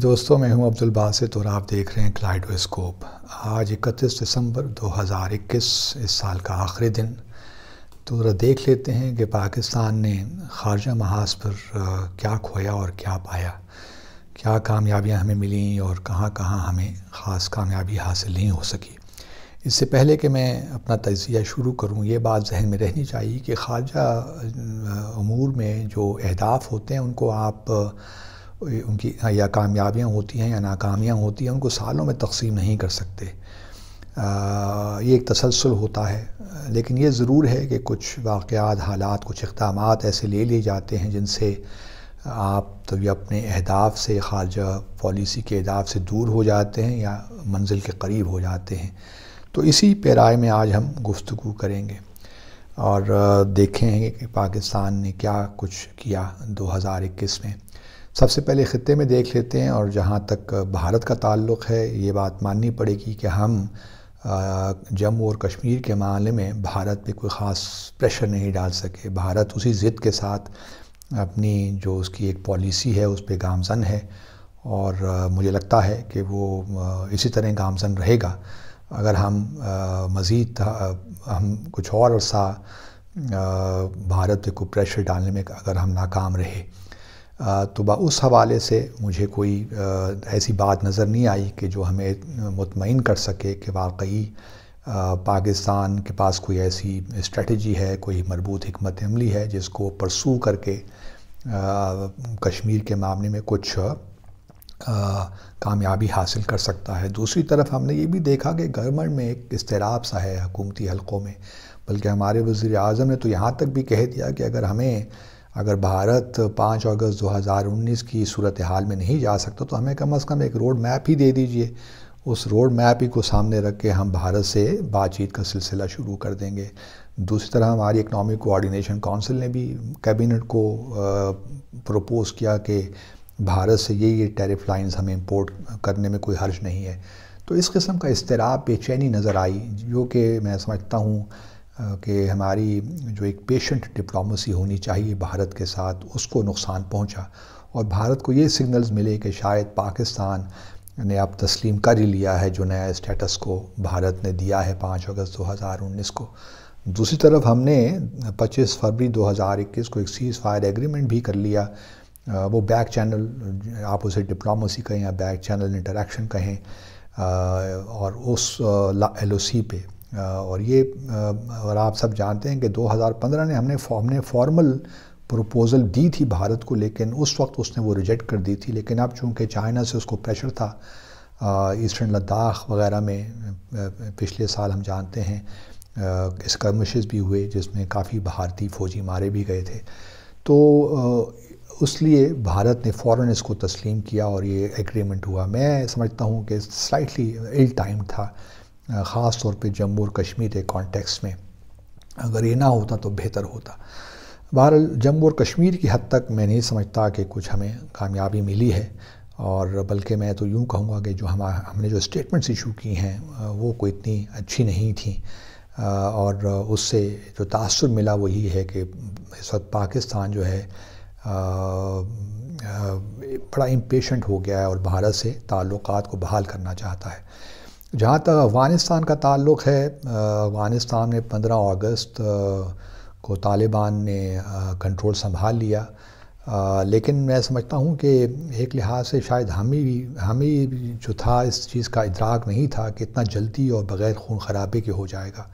दोस्तों मैं हूं अब्दुल बासित और आप देख रहे हैं क्लाइडोस्कोप आज 31 दिसंबर 2021 इस साल का आखिरी दिन तो देख लेते हैं कि पाकिस्तान ने खारजा महाज पर क्या खोया और क्या पाया क्या कामयाबियां हमें मिली और कहां कहां हमें ख़ास कामयाबी हासिल नहीं हो सकी इससे पहले कि मैं अपना तजिया शुरू करूं ये बात जहन में रहनी चाहिए कि खारजा अमूर में जो अहदाफ होते हैं उनको आप उनकी हाँ, या कामयाबियाँ होती हैं या नाकामियाँ होती हैं उनको सालों में तकसीम नहीं कर सकते आ, ये एक तसलसल होता है लेकिन ये ज़रूर है कि कुछ वाक़ात हालात कुछ इकदाम ऐसे ले लिए जाते हैं जिनसे आप तभी अपने अहदाफ से खारजा पॉलिसी के अहदाफ से दूर हो जाते हैं या मंजिल के करीब हो जाते हैं तो इसी पैराए में आज हम गुफ्तु करेंगे और देखेंगे कि पाकिस्तान ने क्या कुछ किया 2021 में सबसे पहले ख़त्े में देख लेते हैं और जहाँ तक भारत का ताल्लुक़ है ये बात माननी पड़ेगी कि हम जम्मू और कश्मीर के मामले में भारत पे कोई ख़ास प्रेशर नहीं डाल सके भारत उसी ज़िद के साथ अपनी जो उसकी एक पॉलिसी है उस पर गामजन है और मुझे लगता है कि वो इसी तरह गामजन रहेगा अगर हम मज़ीद हम कुछ और सा भारत को प्रेशर डालने में अगर हम नाकाम रहे तो बा उस हवाले से मुझे कोई ऐसी बात नज़र नहीं आई कि जो हमें मुतमिन कर सके कि वाकई पाकिस्तान के पास कोई ऐसी स्ट्रेटजी है कोई मरबूत हमत अमली है जिसको परसू करके कश्मीर के मामले में कुछ कामयाबी हासिल कर सकता है दूसरी तरफ हमने ये भी देखा कि गवर्नमेंट में एक इसतराब सा है हकूमती हलकों में बल्कि हमारे वज़ी अजम ने तो यहाँ तक भी कह दिया कि अगर हमें अगर भारत पाँच अगस्त 2019 की सूरत हाल में नहीं जा सकता तो हमें कम अज़ कम एक रोड मैप ही दे दीजिए उस रोड मैप ही को सामने रख के हम भारत से बातचीत का सिलसिला शुरू कर देंगे दूसरी तरह हमारी इकनॉमिक कोऑर्डिनेशन काउंसिल ने भी कैबिनेट को प्रपोज़ किया कि भारत से ये ये टैरिफ लाइंस हमें इम्पोर्ट करने में कोई हर्ज नहीं है तो इस किस्म का इसतराब बेचैनी नज़र आई जो कि मैं समझता हूँ कि हमारी जो एक पेशेंट डिप्लोमेसी होनी चाहिए भारत के साथ उसको नुकसान पहुंचा और भारत को ये सिग्नल्स मिले कि शायद पाकिस्तान ने अब तस्लीम कर ही लिया है जो नया स्टेटस को भारत ने दिया है पाँच अगस्त 2019 को दूसरी तरफ हमने 25 फरवरी 2021 को एक सीज़ फायर एग्रीमेंट भी कर लिया वो बैक चैनल आप उसे डिप्लोमेसी कहें या बैक चैनल इंटरेक्शन कहें और उस एल ओ सी पे और ये और आप सब जानते हैं कि 2015 ने हमने हमने फॉर्मल प्रपोज़ल दी थी भारत को लेकिन उस वक्त उसने वो रिजेक्ट कर दी थी लेकिन अब चूँकि चाइना से उसको प्रेशर था ईस्टर्न लद्दाख वगैरह में पिछले साल हम जानते हैं स्कर्मशेस भी हुए जिसमें काफ़ी भारतीय फ़ौजी मारे भी गए थे तो लिए भारत ने फ़ौर इसको तस्लीम किया और ये एग्रीमेंट हुआ मैं समझता हूँ कि स्लाइटली इल टाइम था ख़ास तौर पे जम्मू और कश्मीर के कॉन्टेक्स में अगर ये ना होता तो बेहतर होता बहर जम्मू और कश्मीर की हद तक मैं नहीं समझता कि कुछ हमें कामयाबी मिली है और बल्कि मैं तो यूँ कहूँगा कि जो हम हमने जो स्टेटमेंट्स इशू की हैं वो कोई इतनी अच्छी नहीं थी और उससे जो तासर मिला वो यही है कि इस वक्त पाकिस्तान जो है बड़ा इम्पेशेंट हो गया है और भारत से ताल्लुकात को बहाल करना चाहता है जहाँ तक अफ़गानिस्तान का ताल्लुक़ है अफ़गानिस्तान में 15 अगस्त को तालिबान ने कंट्रोल संभाल लिया आ, लेकिन मैं समझता हूँ कि एक लिहाज से शायद हम ही भी हमें जो था इस चीज़ का इदराक नहीं था कि इतना जल्दी और बग़ैर खून खराबे के हो जाएगा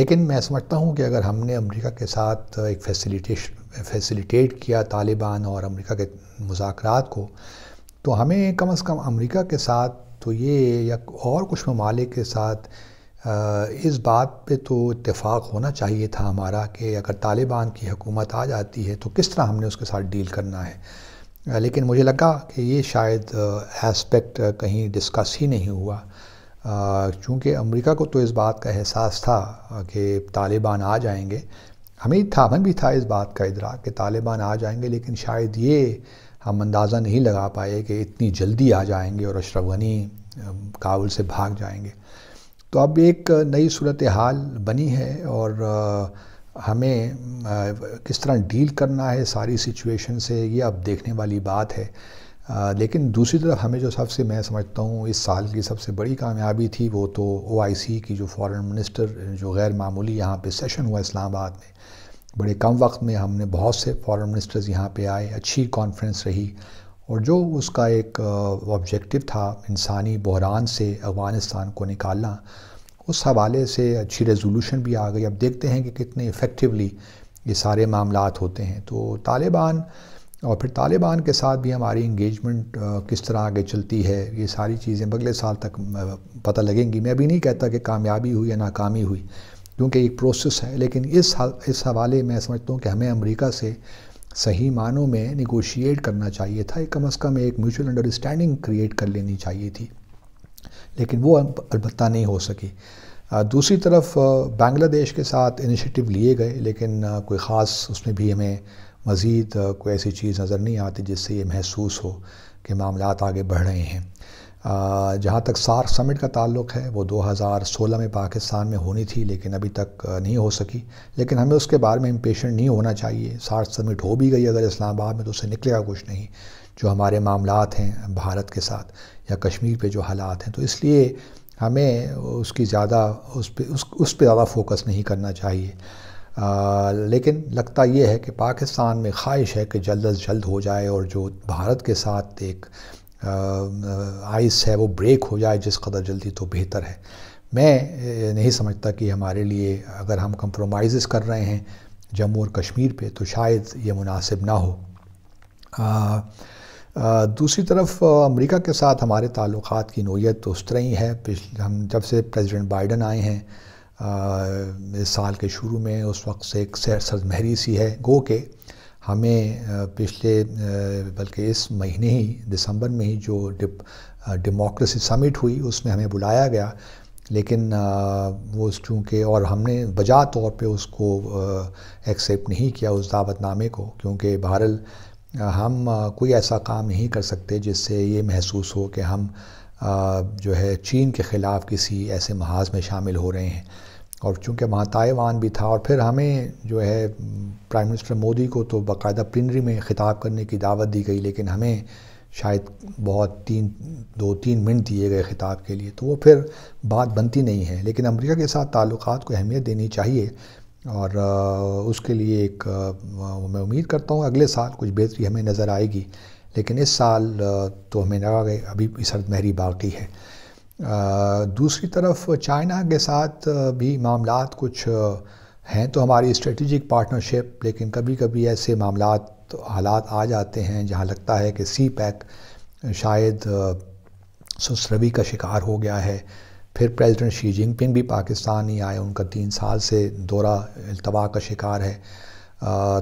लेकिन मैं समझता हूँ कि अगर हमने अमेरिका के साथ एक फैसिलिटेशन फैसिलिटेट किया तालिबान और अमेरिका के मुजाकरात को तो हमें कम अज़ कम अमेरिका के साथ तो ये या और कुछ ममालिक के साथ इस बात पे तो इतफाक़ होना चाहिए था हमारा कि अगर तालिबान की हुकूमत आ जाती है तो किस तरह हमने उसके साथ डील करना है लेकिन मुझे लगा कि ये शायद एस्पेक्ट कहीं डिस्कस ही नहीं हुआ चूँकि अमेरिका को तो इस बात का एहसास था कि तालिबान आ जाएंगे हमें था हमें भी था इस बात का इधरा कि तालिबान आ जाएंगे लेकिन शायद ये हम अंदाज़ा नहीं लगा पाए कि इतनी जल्दी आ जाएंगे और अशरफ गनी काबुल से भाग जाएंगे तो अब एक नई सूरत हाल बनी है और हमें किस तरह डील करना है सारी सिचुएशन से ये अब देखने वाली बात है लेकिन दूसरी तरफ हमें जो सबसे मैं समझता हूँ इस साल की सबसे बड़ी कामयाबी थी वो तो ओ की जो फॉरेन मिनिस्टर जो गैर मामूली यहाँ पे सेशन हुआ इस्लामाबाद में बड़े कम वक्त में हमने बहुत से फॉरेन मिनिस्टर्स यहाँ पे आए अच्छी कॉन्फ्रेंस रही और जो उसका एक ऑब्जेक्टिव था इंसानी बहरान से अफ़गानिस्तान को निकालना उस हवाले से अच्छी रेजोल्यूशन भी आ गई अब देखते हैं कि कितने इफ़ेक्टिवली ये सारे मामला होते हैं तो तालिबान और फिर तालिबान के साथ भी हमारी इंगेजमेंट किस तरह आगे चलती है ये सारी चीज़ें अगले साल तक पता लगेंगी मैं अभी नहीं कहता कि कामयाबी हुई या नाकामी हुई क्योंकि एक प्रोसेस है लेकिन इस इस हवाले में समझता हूँ कि हमें अमेरिका से सही मानों में निगोशिएट करना चाहिए था कम अज़ कम एक म्यूचुअल अंडरस्टैंडिंग क्रिएट कर लेनी चाहिए थी लेकिन वो अलबत्ता नहीं हो सकी दूसरी तरफ बांग्लादेश के साथ इनिशिएटिव लिए गए लेकिन कोई ख़ास उसमें भी हमें मज़ीद कोई ऐसी चीज़ नज़र नहीं आती जिससे ये महसूस हो कि मामला आगे बढ़ रहे हैं जहाँ तक सार समिट का ताल्लुक है वो 2016 में पाकिस्तान में होनी थी लेकिन अभी तक नहीं हो सकी लेकिन हमें उसके बारे में इम्पेशन नहीं होना चाहिए सार समिट हो भी गई अगर इस्लामाबाद में तो उससे निकलेगा कुछ नहीं जो हमारे मामलात हैं भारत के साथ या कश्मीर पे जो हालात हैं तो इसलिए हमें उसकी ज़्यादा उस पर उस उस पर ज़्यादा फोकस नहीं करना चाहिए आ, लेकिन लगता ये है कि पाकिस्तान में ख्वाहिश है कि जल्द अज जल्द हो जाए और जो भारत के साथ एक आइस है वो ब्रेक हो जाए जिस कदर जल्दी तो बेहतर है मैं नहीं समझता कि हमारे लिए अगर हम कंप्रोमाइज़ कर रहे हैं जम्मू और कश्मीर पे तो शायद ये मुनासिब ना हो आ, आ, दूसरी तरफ अमेरिका के साथ हमारे ताल्लुक़ की नोयत तो उस तरह ही है पिछले हम जब से प्रेसिडेंट बाइडन आए हैं आ, इस साल के शुरू में उस वक्त से एक सर सरमहरी सी है गो के हमें पिछले बल्कि इस महीने ही दिसंबर में ही जो डिप डेमोक्रेसी समिट हुई उसमें हमें बुलाया गया लेकिन वो चूँकि और हमने बजा तौर पे उसको एक्सेप्ट नहीं किया उस दावतनामे को क्योंकि बहरल हम कोई ऐसा काम नहीं कर सकते जिससे ये महसूस हो कि हम जो है चीन के ख़िलाफ़ किसी ऐसे महाज में शामिल हो रहे हैं और चूंकि वहाँ ताइवान भी था और फिर हमें जो है प्राइम मिनिस्टर मोदी को तो बाकायदा प्लिनरी में ख़िताब करने की दावत दी गई लेकिन हमें शायद बहुत तीन दो तीन मिनट दिए गए ख़िताब के लिए तो वो फिर बात बनती नहीं है लेकिन अमेरिका के साथ ताल्लुक को अहमियत देनी चाहिए और उसके लिए एक मैं उम्मीद करता हूँ अगले साल कुछ बेहतरी हमें नज़र आएगी लेकिन इस साल तो हमें लगा कि अभी सर्द महरी बाकी है दूसरी तरफ चाइना के साथ भी मामला कुछ हैं तो हमारी स्ट्रेटजिक पार्टनरशिप लेकिन कभी कभी ऐसे मामला तो हालात आ जाते हैं जहाँ लगता है कि सी पैक शायद सुस्रवी का शिकार हो गया है फिर प्रेसिडेंट शी जिनपिंग भी पाकिस्तान ही आए उनका तीन साल से दौरा अल्तवा का शिकार है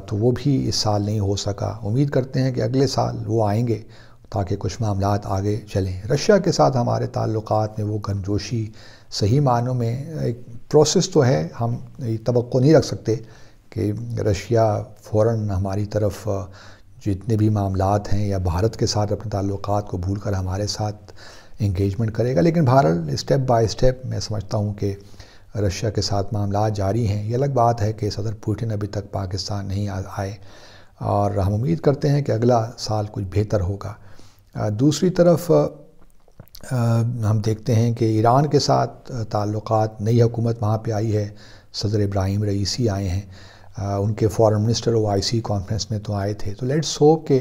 तो वो भी इस साल नहीं हो सका उम्मीद करते हैं कि अगले साल वो आएंगे ताकि कुछ मामला आगे चलें रशिया के साथ हमारे ताल्लुक में वो गर्मजोशी सही मानों में एक प्रोसेस तो है हम तो नहीं रख सकते कि रशिया फ़ौर हमारी तरफ जितने भी मामला हैं या भारत के साथ अपने ताल्लुक को भूल कर हमारे साथ इंगेजमेंट करेगा लेकिन भारत स्टेप बाय स्टेप मैं समझता हूँ कि रशिया के साथ मामला जारी हैं ये अलग बात है कि सदर पुटिन अभी तक पाकिस्तान नहीं आए और हम उम्मीद करते हैं कि अगला साल कुछ बेहतर होगा दूसरी तरफ हम देखते हैं कि ईरान के साथ ताल्लुकात नई हुकूमत वहाँ पे आई है सदर इब्राहिम रईसी आए हैं उनके foreign minister O C conference में तो आए थे तो लेट्स होप के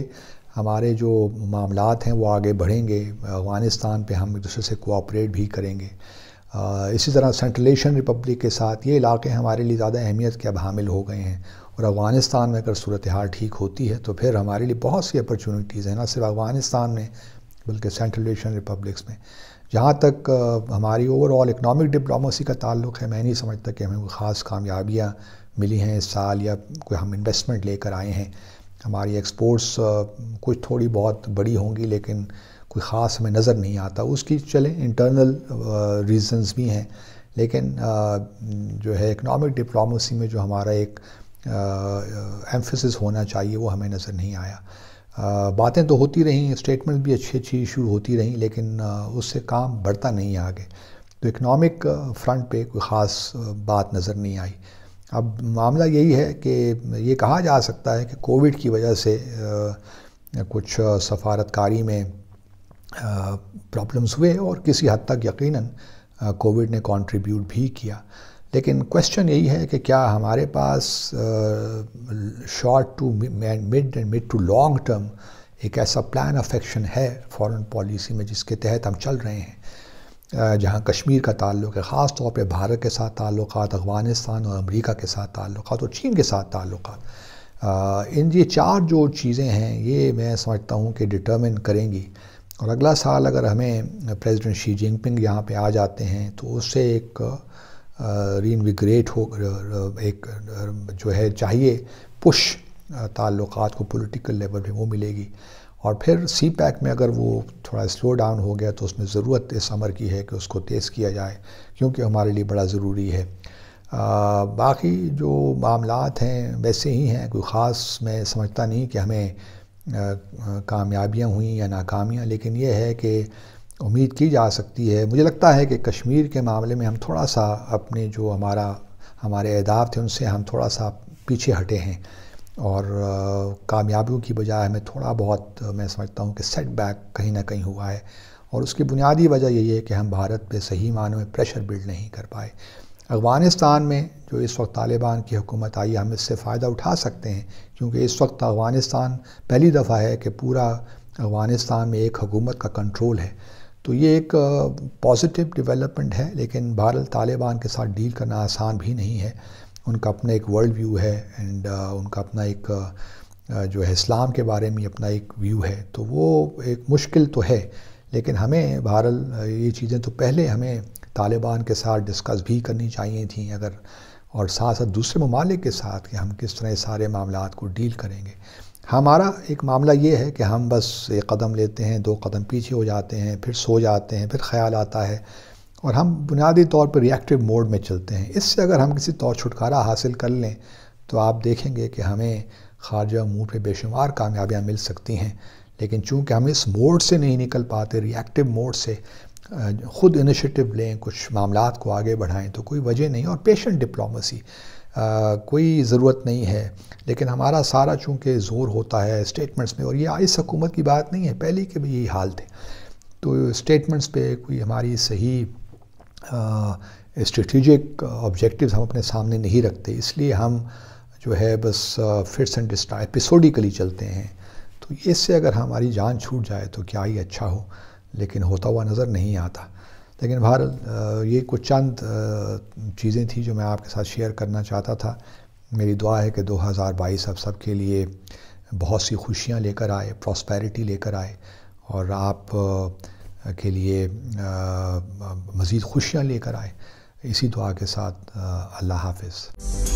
हमारे जो मामला हैं वो आगे बढ़ेंगे अफ़गानिस्तान पे हम एक दूसरे से कोऑपरेट भी करेंगे इसी तरह सेंट्रल एशियन रिपब्लिक के साथ ये इलाके हमारे लिए ज़्यादा अहमियत के अब हामिल हो गए हैं और अफ़गानिस्तान में अगर सूरत हाल ठीक होती है तो फिर हमारे लिए बहुत सी अपॉर्चुनिटीज़ हैं ना सिर्फ अफ़गानिस्तान में बल्कि सेंट्रल एशियन रिपब्लिक्स में जहाँ तक हमारी ओवरऑल इकनॉमिक डिप्लोमेसी का ताल्लुक है मैं नहीं समझता कि हमें कोई ख़ास कामयाबियाँ मिली हैं इस साल या कोई हम इन्वेस्टमेंट लेकर आए हैं हमारी एक्सपोर्ट्स कुछ थोड़ी बहुत बड़ी होंगी लेकिन कोई ख़ास हमें नज़र नहीं आता उसकी चले इंटरनल रीजंस भी हैं लेकिन जो है इकनॉमिक डिप्लोमेसी में जो हमारा एक एम्फेसिस होना चाहिए वो हमें नज़र नहीं आया आ, बातें तो होती रहीं स्टेटमेंट भी अच्छी अच्छी इशू होती रहीं लेकिन उससे काम बढ़ता नहीं आगे तो इकनॉमिक फ्रंट पे कोई ख़ास बात नज़र नहीं आई अब मामला यही है कि ये कहा जा सकता है कि कोविड की वजह से आ, कुछ सफारतकारी में प्रॉब्लम्स हुए और किसी हद तक यकीनन कोविड ने कंट्रीब्यूट भी किया लेकिन क्वेश्चन यही है कि क्या हमारे पास short to mid and mid to long term एक ऐसा प्लान ऑफ एक्शन है फॉरेन पॉलिसी में जिसके तहत हम चल रहे हैं जहाँ कश्मीर का ताल्लुक है ख़ास तौर पर भारत के साथ ताल्लुक अफ़गानिस्तान और अमेरिका के साथ ताल्लुक और चीन के साथ ताल्लुक इन ये चार जो चीज़ें हैं ये मैं समझता हूँ कि डिटर्मिन करेंगी और अगला साल अगर हमें प्रेसिडेंट शी जिनपिंग यहाँ पे आ जाते हैं तो उससे एक रीनविग्रेट हो एक जो है चाहिए पुश ताल्लुक़ को पॉलिटिकल लेवल पे वो मिलेगी और फिर सी पैक में अगर वो थोड़ा स्लो डाउन हो गया तो उसमें ज़रूरत इस अमर की है कि उसको तेज़ किया जाए क्योंकि हमारे लिए बड़ा ज़रूरी है आ, बाकी जो मामलात हैं वैसे ही हैं कोई ख़ास मैं समझता नहीं कि हमें कामयाबियाँ हुई या नाकामियाँ लेकिन यह है कि उम्मीद की जा सकती है मुझे लगता है कि कश्मीर के मामले में हम थोड़ा सा अपने जो हमारा हमारे अहदाफ थे उनसे हम थोड़ा सा पीछे हटे हैं और कामयाबियों की बजाय हमें थोड़ा बहुत मैं समझता हूँ कि सेटबैक कहीं ना कहीं हुआ है और उसकी बुनियादी वजह यही है कि हम भारत पे सही मानों में प्रेशर बिल्ड नहीं कर पाए अफ़गानिस्तान में जो इस वक्त तालिबान की हुकूमत आई हम इससे फ़ायदा उठा सकते हैं क्योंकि इस वक्त अफ़गानिस्तान पहली दफ़ा है कि पूरा अफ़गानिस्तान में एक हुकूमत का कंट्रोल है तो ये एक पॉजिटिव डेवलपमेंट है लेकिन भारत तालिबान के साथ डील करना आसान भी नहीं है उनका अपना एक वर्ल्ड व्यू है एंड उनका अपना एक जो है इस्लाम के बारे में अपना एक व्यू है तो वो एक मुश्किल तो है लेकिन हमें भारत ये चीज़ें तो पहले हमें तालिबान के साथ डिस्कस भी करनी चाहिए थी अगर और साथ साथ दूसरे ममालिक के साथ कि हम किस तरह सारे मामला को डील करेंगे हमारा एक मामला ये है कि हम बस एक कदम लेते हैं दो कदम पीछे हो जाते हैं फिर सो जाते हैं फिर ख्याल आता है और हम बुनियादी तौर पर रिएक्टिव मोड में चलते हैं इससे अगर हम किसी तौर छुटकारा हासिल कर लें तो आप देखेंगे कि हमें खारजा मूड पर बेशुमार कामयाबियाँ मिल सकती हैं लेकिन चूंकि हम इस मोड से नहीं निकल पाते रिएक्टिव मोड से ख़ुद इनिशिएटिव लें कुछ मामला को आगे बढ़ाएं तो कोई वजह नहीं और पेशेंट डिप्लोमेसी कोई ज़रूरत नहीं है लेकिन हमारा सारा चूँकि ज़ोर होता है स्टेटमेंट्स में और ये इस हकूमत की बात नहीं है पहले के भी यही हाल थे तो स्टेटमेंट्स पे कोई हमारी सही स्ट्रेटिजिक ऑब्जेक्टिव्स हम अपने सामने नहीं रखते इसलिए हम जो है बस फिट्स एंड एपिसोडिकली चलते हैं तो इससे अगर हमारी जान छूट जाए तो क्या ही अच्छा हो लेकिन होता हुआ नज़र नहीं आता लेकिन बहर ये कुछ चंद चीज़ें थी जो मैं आपके साथ शेयर करना चाहता था मेरी दुआ है कि 2022 आप सब के लिए बहुत सी खुशियाँ लेकर आए प्रॉस्पेरिटी लेकर आए और आप के लिए मज़ीद खुशियाँ लेकर आए इसी दुआ के साथ अल्लाह हाफिज़